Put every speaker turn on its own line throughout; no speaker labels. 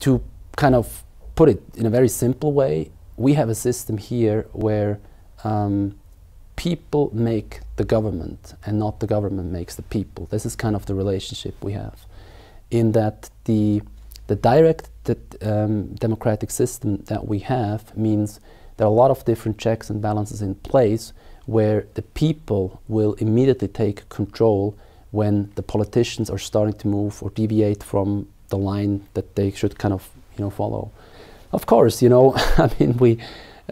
to kind of put it in a very simple way, we have a system here where um, people make the government and not the government makes the people. This is kind of the relationship we have, in that the the direct um, democratic system that we have means there are a lot of different checks and balances in place where the people will immediately take control when the politicians are starting to move or deviate from the line that they should kind of you know follow. Of course, you know, I mean we.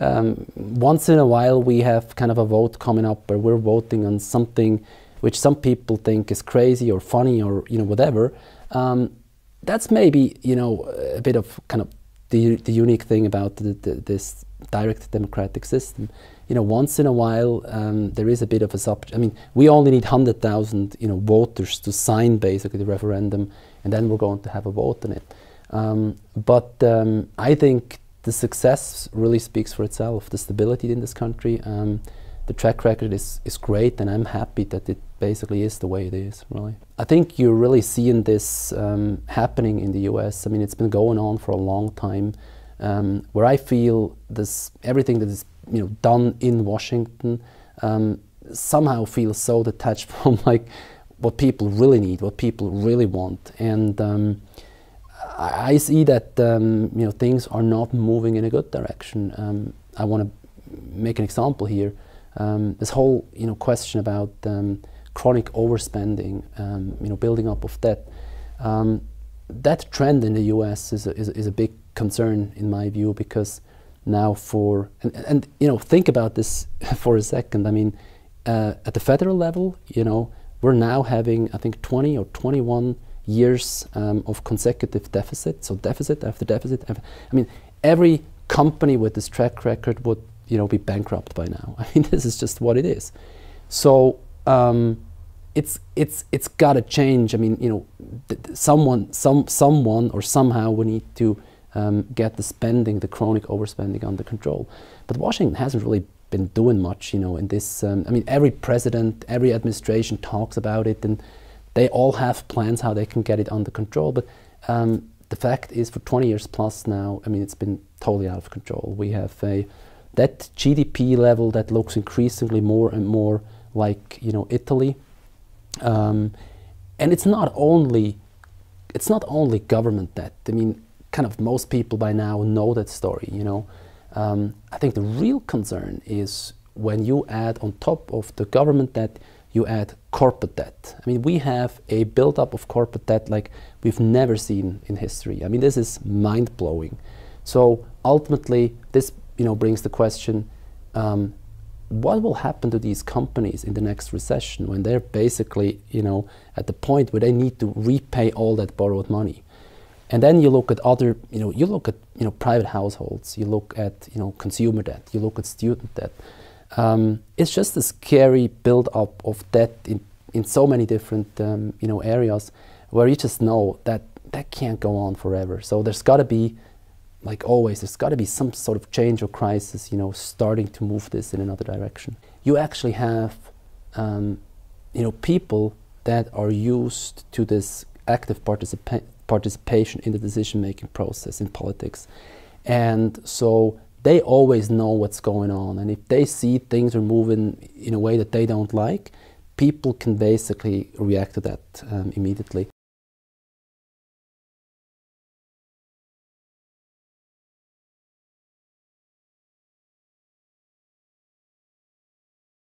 Um, once in a while, we have kind of a vote coming up where we're voting on something which some people think is crazy or funny or you know whatever. Um, that's maybe you know a bit of kind of the, the unique thing about the, the, this direct democratic system. You know, once in a while, um, there is a bit of a sub. I mean, we only need 100,000, you know, voters to sign basically the referendum, and then we're going to have a vote on it. Um, but um, I think the success really speaks for itself. The stability in this country um, the track record is, is great, and I'm happy that it basically is the way it is, really. I think you're really seeing this um, happening in the US. I mean, it's been going on for a long time. Um, where I feel this everything that is you know done in Washington um, somehow feels so detached from like what people really need, what people really want, and um, I, I, see that um, you know things are not moving in a good direction. Um, I want to make an example here. Um, this whole you know question about um, chronic overspending, um, you know, building up of debt. Um, that trend in the U.S. Is a, is, is a big concern in my view because now for and, and you know think about this for a second. I mean, uh, at the federal level, you know, we're now having I think 20 or 21 years um, of consecutive deficit. So deficit after deficit. After, I mean, every company with this track record would you know, be bankrupt by now. I mean, this is just what it is. So um, it's it's it's got to change. I mean, you know, someone some someone or somehow we need to um, get the spending, the chronic overspending, under control. But Washington hasn't really been doing much, you know. In this, um, I mean, every president, every administration talks about it, and they all have plans how they can get it under control. But um, the fact is, for 20 years plus now, I mean, it's been totally out of control. We have a that GDP level that looks increasingly more and more like you know Italy. Um, and it's not only it's not only government debt. I mean, kind of most people by now know that story. You know, um, I think the real concern is when you add on top of the government debt, you add corporate debt. I mean, we have a buildup of corporate debt like we've never seen in history. I mean, this is mind blowing. So ultimately, this you know, brings the question, um, what will happen to these companies in the next recession when they're basically, you know, at the point where they need to repay all that borrowed money? And then you look at other, you know, you look at, you know, private households, you look at, you know, consumer debt, you look at student debt. Um, it's just a scary buildup of debt in, in so many different, um, you know, areas where you just know that that can't go on forever. So there's got to be like always, there's got to be some sort of change or crisis, you know, starting to move this in another direction. You actually have, um, you know, people that are used to this active participa participation in the decision-making process in politics, and so they always know what's going on. And if they see things are moving in a way that they don't like, people can basically react to that um, immediately.